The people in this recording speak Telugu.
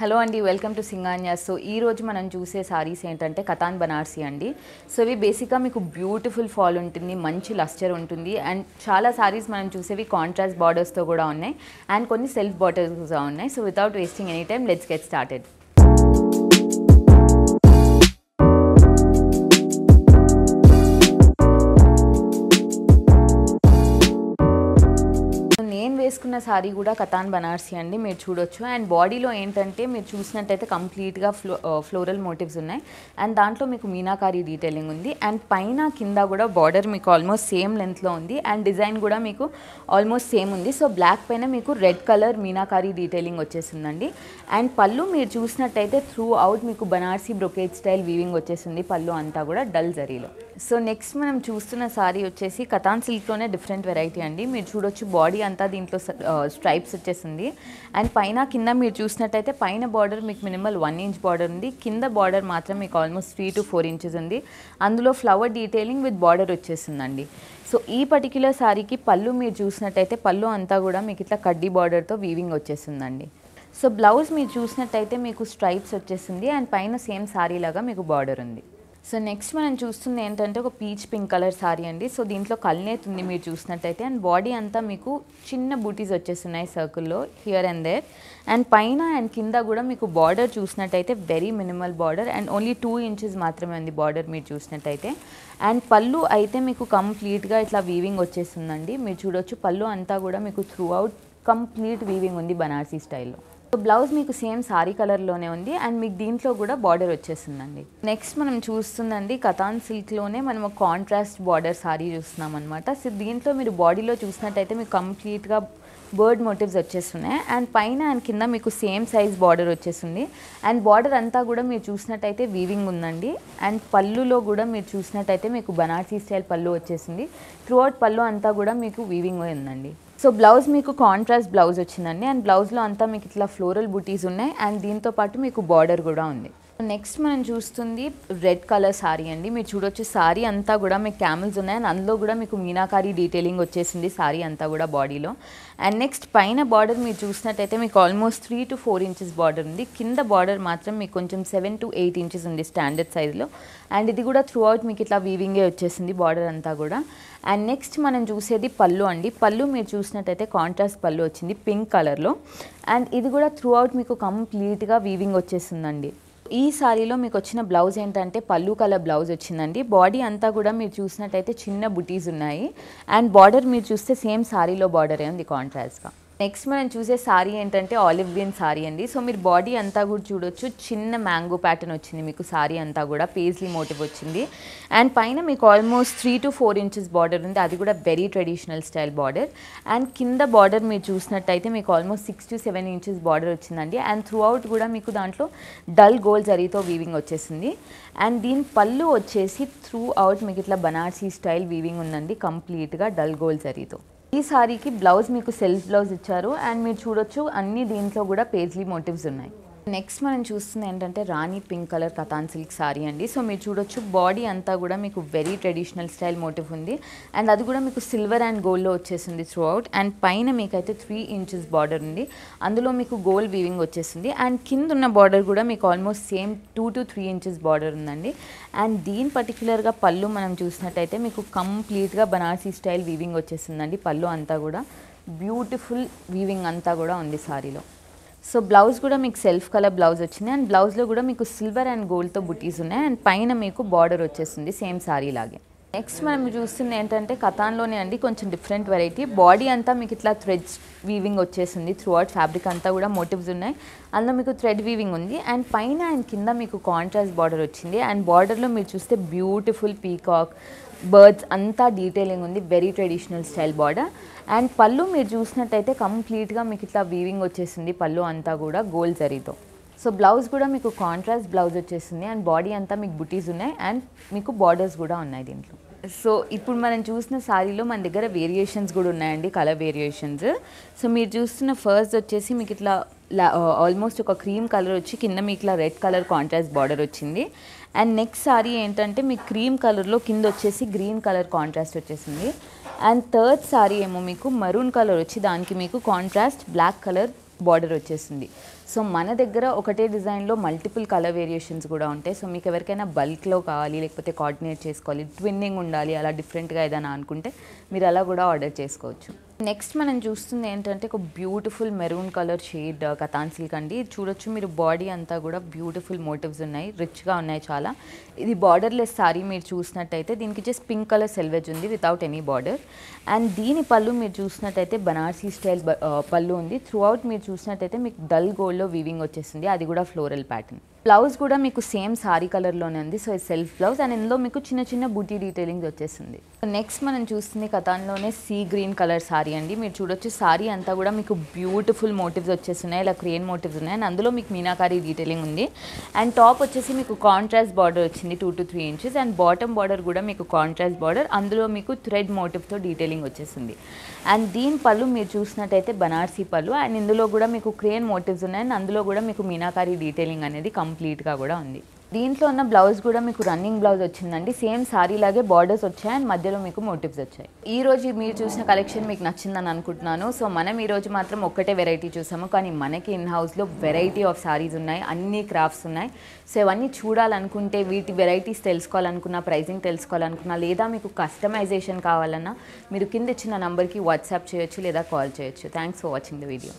హలో అండి వెల్కమ్ టు సింగాన్యా సో ఈరోజు మనం చూసే సారీస్ ఏంటంటే కథాన్ బనార్సీ అండి సో ఇవి బేసిక్గా మీకు బ్యూటిఫుల్ ఫాల్ ఉంటుంది మంచి లస్చర్ ఉంటుంది అండ్ చాలా సారీస్ మనం చూసేవి కాంట్రాస్ట్ బార్డర్స్తో కూడా ఉన్నాయి అండ్ కొన్ని సెల్ఫ్ బార్డర్స్ కూడా ఉన్నాయి so without wasting any time let's get started నేను వేసుకున్న శారీ కూడా కతాన్ బనార్సీ అండి మీరు చూడొచ్చు అండ్ బాడీలో ఏంటంటే మీరు చూసినట్టయితే కంప్లీట్గా ఫ్లో ఫ్లోరల్ మోటివ్స్ ఉన్నాయి అండ్ దాంట్లో మీకు మీనాకారీ డీటెయిలింగ్ ఉంది అండ్ పైన కింద కూడా బార్డర్ మీకు ఆల్మోస్ట్ సేమ్ లెంత్లో ఉంది అండ్ డిజైన్ కూడా మీకు ఆల్మోస్ట్ సేమ్ ఉంది సో బ్లాక్ పైన మీకు రెడ్ కలర్ మీనాకారీ డీటెయిలింగ్ వచ్చేసిందండి అండ్ పళ్ళు మీరు చూసినట్టయితే త్రూ అవుట్ మీకు బనార్సీ బ్రొకేజ్ స్టైల్ వీవింగ్ వచ్చేసింది పళ్ళు అంతా కూడా డల్ జరీలో సో నెక్స్ట్ మనం చూస్తున్న సారీ వచ్చేసి కథాన్ సిల్క్లోనే డిఫరెంట్ వెరైటీ అండి మీరు చూడొచ్చు బాడీ అంతా దీంట్లో స్ట్రైప్స్ వచ్చేసింది అండ్ పైన కింద మీరు చూసినట్టయితే పైన బార్డర్ మీకు మినిమల్ వన్ ఇంచ్ బార్డర్ ఉంది కింద బార్డర్ మాత్రం మీకు almost three to four inches ఉంది అందులో ఫ్లవర్ డీటెయిలింగ్ విత్ బార్డర్ వచ్చేసిందండి సో ఈ పర్టిక్యులర్ సారీకి పళ్ళు మీరు చూసినట్టయితే పళ్ళు అంతా కూడా మీకు ఇట్లా కడ్డీ బార్డర్తో వీవింగ్ వచ్చేసిందండి సో బ్లౌజ్ మీరు చూసినట్టయితే మీకు స్ట్రైప్స్ వచ్చేసింది అండ్ పైన సేమ్ సారీ లాగా మీకు బార్డర్ ఉంది సో నెక్స్ట్ మనం చూస్తుంది ఏంటంటే ఒక పీచ్ పింక్ కలర్ సారీ అండి సో దీంట్లో కల్నేత్ ఉంది మీరు చూసినట్టయితే అండ్ బాడీ అంతా మీకు చిన్న బూటీస్ వచ్చేస్తున్నాయి సర్కిల్లో హియర్ అండ్ దేర్ అండ్ పైన అండ్ కింద కూడా మీకు బార్డర్ చూసినట్టయితే very minimal border and only two inches మాత్రమే ఉంది బార్డర్ మీరు చూసినట్టయితే అండ్ పళ్ళు అయితే మీకు కంప్లీట్గా ఇట్లా వీవింగ్ వచ్చేస్తుందండి మీరు చూడొచ్చు పళ్ళు అంతా కూడా మీకు త్రూ అవుట్ కంప్లీట్ వీవింగ్ ఉంది బనార్సీ స్టైల్లో బ్లౌజ్ మీకు సేమ్ సారీ కలర్లోనే ఉంది అండ్ మీకు దీంట్లో కూడా బార్డర్ వచ్చేసిందండి నెక్స్ట్ మనం చూస్తుందండి కథాన్ సిల్క్లోనే మనం ఒక కాంట్రాస్ట్ బార్డర్ సారీ చూస్తున్నాం అనమాట సో దీంట్లో మీరు బాడీలో చూసినట్టయితే మీకు కంప్లీట్గా బర్డ్ మోటివ్స్ వచ్చేస్తున్నాయి అండ్ పైన అండ్ కింద మీకు సేమ్ సైజ్ బార్డర్ వచ్చేసింది అండ్ బార్డర్ అంతా కూడా మీరు చూసినట్టయితే వీవింగ్ ఉందండి అండ్ పళ్ళులో కూడా మీరు చూసినట్టయితే మీకు బనార్సీ స్టైల్ పళ్ళు వచ్చేసింది త్రూఅవుట్ పళ్ళు అంతా కూడా మీకు వీవింగ్ ఉందండి సో బ్లౌజ్ మీకు కాంట్రాస్ట్ బ్లౌజ్ వచ్చిందండి అండ్ బ్లౌజ్లో అంతా మీకు ఇట్లా ఫ్లోరల్ బుటీస్ ఉన్నాయి అండ్ దీంతో పాటు మీకు బార్డర్ కూడా ఉంది నెక్స్ట్ మనం చూస్తుంది రెడ్ కలర్ శారీ అండి మీరు చూడొచ్చు శారీ అంతా కూడా మీకు క్యామిల్స్ ఉన్నాయి అండ్ అందులో కూడా మీకు మీనాకారీ డీటెయిలింగ్ వచ్చేసింది శారీ అంతా కూడా బాడీలో అండ్ నెక్స్ట్ పైన బార్డర్ మీరు చూసినట్టయితే మీకు almost three to four inches border ఉంది కింద బార్డర్ మాత్రం మీకు కొంచెం సెవెన్ టు ఎయిట్ ఇంచెస్ ఉంది స్టాండర్డ్ సైజ్లో అండ్ ఇది కూడా త్రూ అవుట్ మీకు ఇట్లా వీవింగే వచ్చేసింది బార్డర్ అంతా కూడా అండ్ నెక్స్ట్ మనం చూసేది పళ్ళు అండి పళ్ళు మీరు చూసినట్టయితే కాంట్రాస్ట్ పళ్ళు వచ్చింది పింక్ కలర్లో అండ్ ఇది కూడా త్రూ అవుట్ మీకు కంప్లీట్గా వీవింగ్ వచ్చేసిందండి ఈ సారీలో మీకు వచ్చిన బ్లౌజ్ ఏంటంటే పళ్ళు కలర్ బ్లౌజ్ వచ్చిందండి బాడీ అంతా కూడా మీరు చూసినట్టయితే చిన్న బుటీస్ ఉన్నాయి అండ్ బార్డర్ మీరు చూస్తే సేమ్ సారీలో బార్డరే ఉంది కాంట్రాస్ట్గా నెక్స్ట్ మనం చూసే సారీ ఏంటంటే ఆలివ్ గ్రీన్ సారీ అండి సో మీరు బాడీ అంతా కూడా చూడొచ్చు చిన్న మ్యాంగో ప్యాటర్న్ వచ్చింది మీకు సారీ అంతా కూడా పేజ్లీ మోటివ్ వచ్చింది అండ్ పైన మీకు almost three to four inches border ఉంది అది కూడా very traditional style border and కింద బార్డర్ మీరు చూసినట్టయితే మీకు almost six to seven inches border వచ్చిందండి అండ్ త్రూ అవుట్ కూడా మీకు దాంట్లో డల్ గోల్డ్ జరీతో వీవింగ్ వచ్చేసింది అండ్ దీని పళ్ళు వచ్చేసి త్రూ అవుట్ మీకు ఇట్లా బనార్సీ స్టైల్ వీవింగ్ ఉందండి కంప్లీట్గా డల్ గోల్డ్ జరీతో ఈ సారీకి బ్లౌజ్ మీకు సెల్ఫ్ బ్లౌజ్ ఇచ్చారు అండ్ మీరు చూడొచ్చు అన్ని దీంట్లో కూడా పేజ్లీ మోటివ్స్ ఉన్నాయి నెక్స్ట్ మనం చూస్తుంది ఏంటంటే rani pink colour katan silk sari అండి సో మీరు చూడొచ్చు బాడీ అంతా కూడా మీకు వెరీ ట్రెడిషనల్ స్టైల్ మోటివ్ ఉంది అండ్ అది కూడా మీకు సిల్వర్ అండ్ గోల్డ్లో వచ్చేసింది త్రూ అవుట్ అండ్ పైన మీకైతే త్రీ ఇంచెస్ బార్డర్ ఉంది అందులో మీకు గోల్డ్ వీవింగ్ వచ్చేసింది అండ్ కింద ఉన్న బార్డర్ కూడా మీకు almost same two to three inches border ఉందండి అండ్ దీని పర్టికులర్గా పళ్ళు మనం చూసినట్టయితే మీకు కంప్లీట్గా బనారసీ స్టైల్ వీవింగ్ వచ్చేసిందండి పళ్ళు అంతా కూడా బ్యూటిఫుల్ వీవింగ్ అంతా కూడా ఉంది సారీలో సో బ్లౌజ్ కూడా మీకు సెల్ఫ్ కలర్ బ్లౌజ్ వచ్చింది అండ్ బ్లౌజ్లో కూడా మీకు సిల్వర్ అండ్ గోల్డ్తో బుటీస్ ఉన్నాయి అండ్ పైన మీకు బార్డర్ వచ్చేస్తుంది సేమ్ సారీ లాగే నెక్స్ట్ మనం చూస్తుంది ఏంటంటే కథాన్లోనే అండి కొంచెం డిఫరెంట్ వెరైటీ బాడీ అంతా మీకు ఇట్లా థ్రెడ్స్ వీవింగ్ వచ్చేసింది త్రూ అవుట్ ఫ్యాబ్రిక్ అంతా కూడా మోటివ్స్ ఉన్నాయి అందులో మీకు థ్రెడ్ వీవింగ్ ఉంది అండ్ పైన అండ్ కింద మీకు కాంట్రాస్ట్ బార్డర్ వచ్చింది అండ్ బార్డర్లో మీరు చూస్తే బ్యూటిఫుల్ పీకాక్ బర్డ్స్ అంతా డీటెయిలింగ్ ఉంది very traditional style border and పళ్ళు మీరు చూసినట్టయితే కంప్లీట్గా మీకు ఇట్లా వీవింగ్ వచ్చేసింది పళ్ళు అంతా కూడా గోల్డ్ జరీతో సో బ్లౌజ్ కూడా మీకు కాంట్రాస్ట్ బ్లౌజ్ వచ్చేసింది అండ్ బాడీ అంతా మీకు బుటీస్ ఉన్నాయి అండ్ మీకు బార్డర్స్ కూడా ఉన్నాయి దీంట్లో సో ఇప్పుడు మనం చూసిన శారీలో మన దగ్గర వేరియేషన్స్ కూడా ఉన్నాయండి కలర్ వేరియేషన్స్ సో మీరు చూస్తున్న ఫస్ట్ వచ్చేసి మీకు ఇట్లా ఆల్మోస్ట్ ఒక క్రీమ్ కలర్ వచ్చి కింద మీకు ఇట్లా రెడ్ కలర్ కాంట్రాస్ట్ బార్డర్ వచ్చింది అండ్ నెక్స్ట్ సారీ ఏంటంటే మీకు క్రీమ్ కలర్లో కింద వచ్చేసి గ్రీన్ కలర్ కాంట్రాస్ట్ వచ్చేసింది అండ్ థర్డ్ సారీ ఏమో మీకు మరూన్ కలర్ వచ్చి దానికి మీకు కాంట్రాస్ట్ బ్లాక్ కలర్ బార్డర్ వచ్చేసింది సో మన దగ్గర ఒకటే డిజైన్లో మల్టిపుల్ కలర్ వేరియేషన్స్ కూడా ఉంటాయి సో మీకు ఎవరికైనా బల్క్లో కావాలి లేకపోతే కోఆర్డినేట్ చేసుకోవాలి ట్విన్నింగ్ ఉండాలి అలా డిఫరెంట్గా ఏదైనా అనుకుంటే మీరు అలా కూడా ఆర్డర్ చేసుకోవచ్చు నెక్స్ట్ మనం చూస్తుంది ఏంటంటే ఒక beautiful maroon colour shade katan silk అండి చూడొచ్చు మీరు బాడీ అంతా కూడా బ్యూటిఫుల్ మోటివ్స్ ఉన్నాయి రిచ్గా ఉన్నాయి చాలా ఇది బార్డర్లెస్ సారీ మీరు చూసినట్టయితే దీనికి జస్ట్ పింక్ కలర్ సెల్వేజ్ ఉంది వితౌట్ ఎనీ బార్డర్ అండ్ దీని పళ్ళు మీరు చూసినట్టయితే బనార్సీ స్టైల్ uh, పళ్ళు ఉంది త్రూ అవుట్ మీరు చూసినట్టయితే మీకు డల్ గోల్డ్లో వీవింగ్ వచ్చేసింది అది కూడా ఫ్లోరల్ ప్యాటర్న్ బ్లౌజ్ కూడా మీకు సేమ్ సారీ కలర్లోనే ఉంది సో ఇది సెల్ఫ్ బ్లౌజ్ అండ్ ఇందులో మీకు చిన్న చిన్న బూటీ డీటెయిలింగ్ వచ్చేసింది నెక్స్ట్ మనం చూస్తుంది కథాన్లోనే సీ గ్రీన్ కలర్ సారీ అండి మీరు చూడొచ్చు సారీ అంతా కూడా మీకు బ్యూటిఫుల్ మోటివ్స్ వచ్చేస్తున్నాయి ఇలా క్రేన్ మోటివ్స్ ఉన్నాయి అండ్ అందులో మీకు మీనాకారి డీటెయిలింగ్ ఉంది అండ్ టాప్ వచ్చేసి మీకు కాంట్రాస్ట్ బార్డర్ వచ్చింది two to three inches and bottom border కూడా మీకు కాంట్రాస్ట్ బార్డర్ అందులో మీకు థ్రెడ్ మోటివ్తో డీటెయిలింగ్ వచ్చేసింది అండ్ దీని పళ్ళు మీరు చూసినట్టయితే బనార్సీ పళ్ళు అండ్ ఇందులో కూడా మీకు క్రేన్ మోటివ్స్ ఉన్నాయి అండ్ అందులో కూడా మీకు మీనాకారి డీటెయిలింగ్ అనేది కంప్ కంప్లీట్గా కూడా ఉంది దీంట్లో ఉన్న బ్లౌజ్ కూడా మీకు రన్నింగ్ బ్లౌజ్ వచ్చిందండి సేమ్ సారీ లాగే బార్డర్స్ వచ్చాయి అండ్ మధ్యలో మీకు మోటివ్స్ వచ్చాయి ఈ రోజు మీరు చూసిన కలెక్షన్ మీకు నచ్చిందని అనుకుంటున్నాను సో మనం ఈ రోజు మాత్రం ఒక్కటే వెరైటీ చూసాము కానీ మనకి ఇన్ హౌస్లో వెరైటీ ఆఫ్ సారీస్ ఉన్నాయి అన్ని క్రాఫ్ట్స్ ఉన్నాయి సో ఇవన్నీ చూడాలనుకుంటే వీటి వెరైటీస్ తెలుసుకోవాలనుకున్నా ప్రైజింగ్ తెలుసుకోవాలనుకున్నా లేదా మీకు కస్టమైజేషన్ కావాలన్నా మీరు కింద ఇచ్చిన నంబర్కి వాట్సాప్ చేయొచ్చు లేదా కాల్ చేయొచ్చు thanks for watching the video